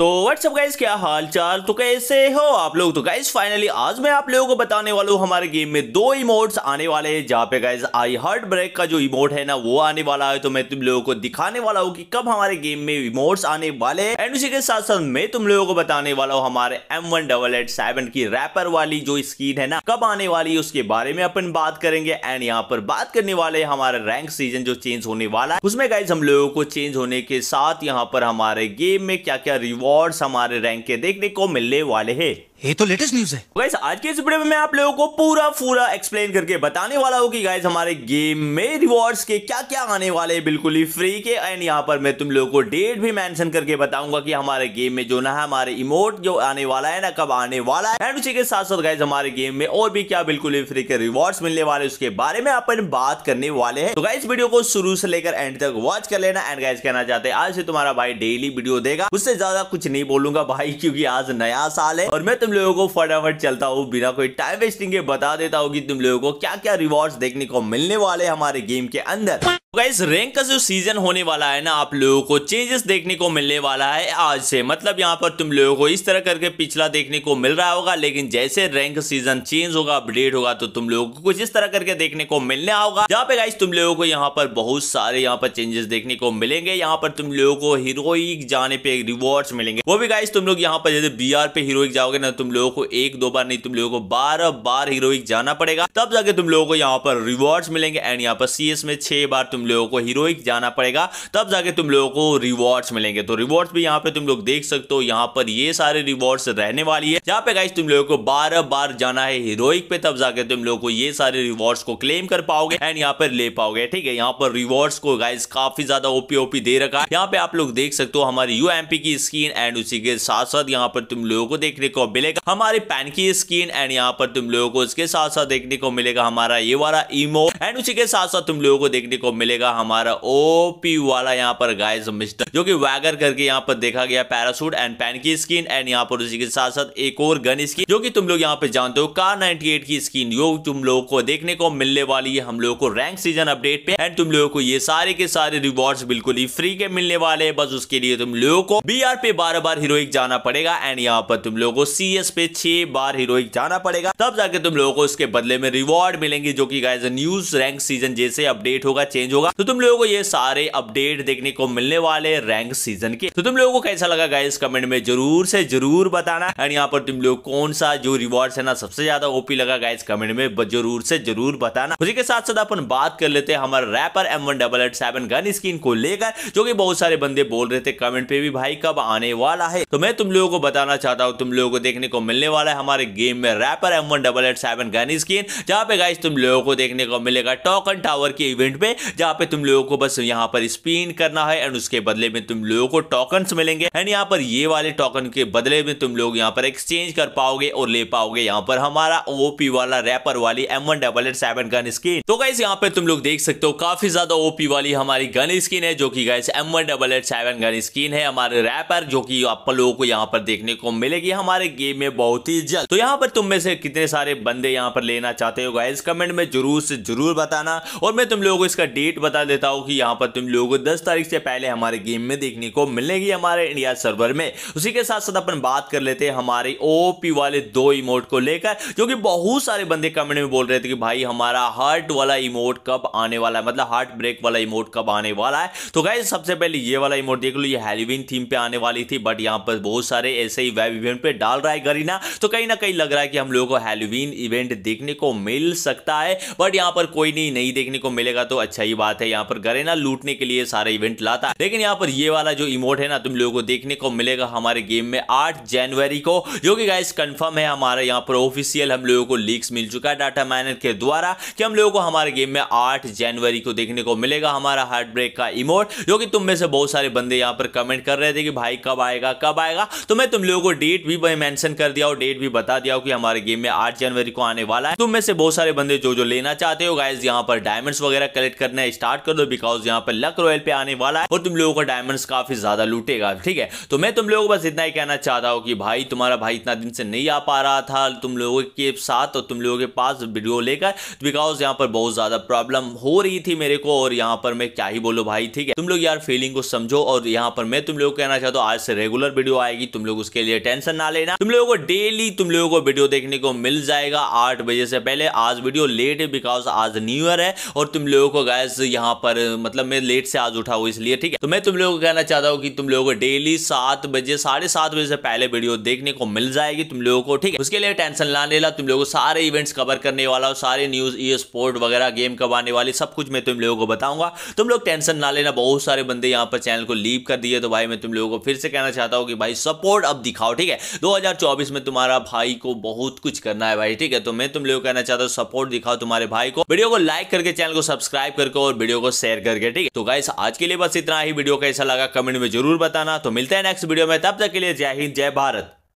तो what's up guys क्या हाल चाल तो कैसे हो आप लोग तो गाइज फाइनली आज मैं आप लोगों को बताने वाला हूँ हमारे गेम में दो इमोट्स आने वाले हैं जहाँ पे गाइज आई हार्ट ब्रेक का जो इमोट है ना वो आने वाला है तो मैं तुम लोगों को दिखाने वाला हूँ कि कब हमारे गेम में इमोट्स आने वाले हैं एंड उसी के साथ साथ मैं तुम लोगों को बताने वाला हूँ हमारे M one double eight seven की रैपर वाली जो स्कीन है ना कब आने वाली है उसके बारे में अपन बात करेंगे एंड यहाँ पर बात करने वाले हमारे रैंक सीजन जो चेंज होने वाला है उसमें गाइज हम लोगों को चेंज होने के साथ यहाँ पर हमारे गेम में क्या क्या रिवॉर्ड रिकॉर्ड्स हमारे रैंक के देखने को मिलने वाले है ये तो लेटेस्ट न्यूज है गाइस आज के इस वीडियो में मैं आप लोगों को पूरा पूरा एक्सप्लेन करके बताने वाला हूँ कि गाइस हमारे गेम में रिवॉर्ड्स के क्या क्या आने वाले हैं बिल्कुल ही फ्री के एंड यहाँ पर मैं तुम लोगों को डेट भी मेंशन करके बताऊंगा कि हमारे गेम में जो ना है हमारे इमोट जो आने वाला है ना कब आने वाला है एंड उसी के साथ साथ गाइज हमारे गेम में और भी क्या बिल्कुल ही फ्री के रिवॉर्ड्स मिलने वाले उसके बारे में अपन बात करने वाले है तो गाइज वीडियो को शुरू से लेकर एंड तक वॉच कर लेना एंड गाइज कहना चाहते हैं आज से तुम्हारा भाई डेली वीडियो देगा उससे ज्यादा कुछ कुछ नहीं बोलूंगा भाई क्योंकि आज नया साल है और मैं तुम लोगों को फटाफट चलता हूँ बिना कोई टाइम वेस्टिंग के बता देता हूँ कि तुम लोगों को क्या क्या रिवॉर्ड्स देखने को मिलने वाले हमारे गेम के अंदर गाइस तो रैंक का जो सीजन होने वाला है ना आप लोगों को चेंजेस देखने को मिलने वाला है आज से मतलब यहाँ पर तुम लोगों को इस तरह करके पिछला देखने को मिल रहा होगा लेकिन जैसे रैंक सीजन चेंज होगा अपडेट होगा तो तुम लोगों को कुछ इस तरह करके देखने को मिलने होगा जहाँ पे गाइस तुम लोगों को यहाँ पर बहुत सारे यहाँ पर चेंजेस देखने को मिलेंगे यहाँ पर तुम लोगों को हीरोइक जाने पे रिवॉर्ड मिलेंगे वो भी गाइस तुम लोग यहाँ पर यदि बी पे हीरोइक जाओगे ना तुम लोगों को एक दो बार नहीं तुम लोगों को बारह बार हीरोइक जाना पड़ेगा तब जाके तुम लोगों को यहाँ पर रिवॉर्ड मिलेंगे एंड यहाँ पर सी में छह बार तुम तुम लोगों को हीरोइक जाना पड़ेगा तब जाके तुम लोगों को रिवॉर्ड्स मिलेंगे तो रिवॉर्ड्स भी यहाँ पे तुम लोग देख सकते हो यहाँ पर ये सारे रिवॉर्ड्स रहने वाली है जहाँ पे गाइस तुम लोगों को बार बार जाना है हीरोइक पे तब जाके तुम लोगों को ये सारे रिवॉर्ड्स को क्लेम कर पाओगे एंड यहाँ पर ले पाओगे ठीक है यहाँ पर रिवॉर्ड्स को गाइस काफी ज्यादा ओपी ओपी दे रखा है यहाँ पे आप लोग देख सकते हो हमारी यू की स्क्रीन एंड उसी के साथ साथ यहाँ पर तुम लोगों को देखने को मिलेगा हमारे पैन की स्क्रीन एंड यहाँ पर तुम लोगों को इसके साथ साथ देखने को मिलेगा हमारा ये वाला इमो एंड उसी के साथ साथ तुम लोगों को देखने को मिलेगा मिलेगा हमारा ओपी वाला यहाँ पर गाइज मिस्टर जो कि वैगर करके यहाँ पर देखा गया पैरासूट एंड पैन की स्किन एंड यहाँ पर उसी के साथ साथ एक और गन स्किन जो कि तुम लोग यहाँ पे जानते हो कार 98 की स्किन जो तुम लोगों को देखने को मिलने वाली है हम लोगों को रैंक सीजन अपडेट पे एंड तुम लोगों को ये सारे के सारे रिवॉर्ड बिल्कुल ही फ्री के मिलने वाले है बस उसके लिए तुम लोगों को बी आर पे बार बार हीरोइक जाना पड़ेगा एंड यहाँ पर तुम लोगों को सी एस पे छह बार हीरोइक जाना पड़ेगा तब जाके तुम लोगों को इसके बदले में रिवॉर्ड मिलेंगे जो कि गाइज न्यूज रैंक सीजन जैसे अपडेट होगा चेंज होगा होगा तो तुम लोगों को ये सारे अपडेट देखने को मिलने वाले रैंक सीजन के तो तुम लोगों को कैसा लगा गाइस कमेंट में जरूर से जरूर बताना एंड यहाँ पर तुम लोग कौन सा जो रिवॉर्ड है ना सबसे ज्यादा ओपी लगा गाइस कमेंट में जरूर से जरूर बताना उसी के साथ साथ अपन बात कर लेते हैं हमारे rapper M one double eight seven gun skin को लेकर जो की बहुत सारे बंदे बोल रहे थे कमेंट पे भी भाई कब आने वाला है तो मैं तुम लोगों को बताना चाहता हूँ तुम लोगों को देखने को मिलने वाला है हमारे गेम में rapper M one double eight seven gun skin जहाँ पे गाइस तुम लोगों को देखने को मिलेगा टॉकन टावर के इवेंट पे जहाँ यहाँ पे तुम लोगों को बस यहाँ पर स्पिन करना है एंड उसके बदले में तुम लोगों को टोकन मिलेंगे एंड यहाँ पर ये वाले टोकन के बदले में तुम लोग यहाँ पर एक्सचेंज कर पाओगे और ले पाओगे यहाँ पर हमारा ओपी वाला रैपर वाली M one double eight seven gun skin तो गाइस यहाँ पे तुम लोग देख सकते हो काफी ज्यादा ओपी वाली हमारी गन स्किन है जो की guys M one double eight seven gun skin है हमारे रैपर जो की आप लोगों को यहाँ पर देखने को मिलेगी हमारे गेम में बहुत ही जल्द तो यहाँ पर तुम में से कितने सारे बंदे यहाँ पर लेना चाहते हो गाइस कमेंट में जरूर से जरूर बताना और मैं तुम लोगों को इसका डेट बता देता हूँ कि यहाँ पर तुम लोगों को दस तारीख से पहले हमारे गेम में देखने को मिलेगी हमारे इंडिया सर्वर में उसी के साथ साथ अपन बात कर लेते हैं हमारे ओ वाले दो इमोट को लेकर जो कि बहुत सारे बंदे कमेंट में बोल रहे थे कि भाई हमारा हार्ट वाला इमोट कब आने वाला है मतलब हार्ट ब्रेक वाला इमोट कब आने वाला है तो गाइज सबसे पहले ये वाला इमोट देख लो ये हेलोविन थीम पे आने वाली थी बट यहाँ पर बहुत सारे ऐसे ही वेब इवेंट पे डाल रहा है गरीना तो कहीं ना कहीं लग रहा है कि हम लोगों को हेलोविन इवेंट देखने को मिल सकता है बट यहाँ पर कोई नहीं नहीं देखने को मिलेगा तो अच्छा ही बात बात है यहाँ पर गरेना लूटने के लिए सारा इवेंट लाता है लेकिन यहाँ पर ये वाला जो इमोट है ना तुम लोगों को देखने को मिलेगा हमारे गेम में आठ जनवरी को जो कि गाइस कंफर्म है हमारा यहाँ पर ऑफिशियल हम लोगों को लीक्स मिल चुका है डाटा माइनर के द्वारा कि हम लोगों को हमारे गेम में आठ जनवरी को देखने को मिलेगा हमारा हार्ट ब्रेक का इमोट जो कि तुम में से बहुत सारे बंदे यहाँ पर कमेंट कर रहे थे कि भाई कब आएगा कब आएगा तो मैं तुम लोगों को डेट भी मैंशन कर दिया और डेट भी बता दिया कि हमारे गेम में आठ जनवरी को आने वाला है तुम में से बहुत सारे बंदे जो जो लेना चाहते हो गाइज यहाँ पर डायमंड्स वगैरह कलेक्ट करना है स्टार्ट कर दो बिकॉज यहाँ पर लक रॉयल पे आने वाला है और तुम लोगों का डायमंड काफी ज्यादा लूटेगा ठीक है तो मैं तुम लोगों को बस इतना ही कहना चाहता हूँ कि भाई तुम्हारा भाई इतना दिन से नहीं आ पा रहा था तुम लोगों के साथ और तुम लोगों के पास वीडियो लेकर बिकॉज यहाँ पर बहुत ज्यादा प्रॉब्लम हो रही थी मेरे को और यहाँ पर मैं क्या ही बोलो भाई ठीक है तुम लोग यार फीलिंग को समझो और यहाँ पर मैं तुम लोग कहना चाहता हूँ आज से रेगुलर वीडियो आएगी तुम लोग उसके लिए टेंशन ना लेना तुम लोगों को डेली तुम लोगों को वीडियो देखने को मिल जाएगा आठ बजे से पहले आज वीडियो लेट है बिकॉज आज न्यू ईयर है और तुम लोगों को गैस यहाँ पर मतलब मैं लेट से आज उठा हूँ इसलिए ठीक है तो मैं तुम लोगों को कहना चाहता हूँ कि तुम लोगों को डेली सात बजे साढ़े सात बजे से पहले वीडियो देखने को मिल जाएगी तुम लोगों को ठीक है उसके लिए टेंशन ना लेना तुम लोगों को सारे इवेंट्स कवर करने वाला सारे न्यूज ई स्पोर्ट वगैरह गेम कब आने वाली सब कुछ मैं तुम लोगों को बताऊंगा तुम लोग टेंशन ना लेना बहुत सारे बंदे यहाँ पर चैनल को लीव कर दिए तो भाई मैं तुम लोगों को फिर से कहना चाहता हूँ कि भाई सपोर्ट अब दिखाओ ठीक है दो में तुम्हारा भाई को बहुत कुछ करना है भाई ठीक है तो मैं तुम लोग कहना चाहता हूँ सपोर्ट दिखाओ तुम्हारे भाई को वीडियो को लाइक करके चैनल को सब्सक्राइब करके और वीडियो को शेयर करके ठीक है तो गाइस आज के लिए बस इतना ही वीडियो कैसा लगा कमेंट में जरूर बताना तो मिलते हैं नेक्स्ट वीडियो में तब तक के लिए जय हिंद जय भारत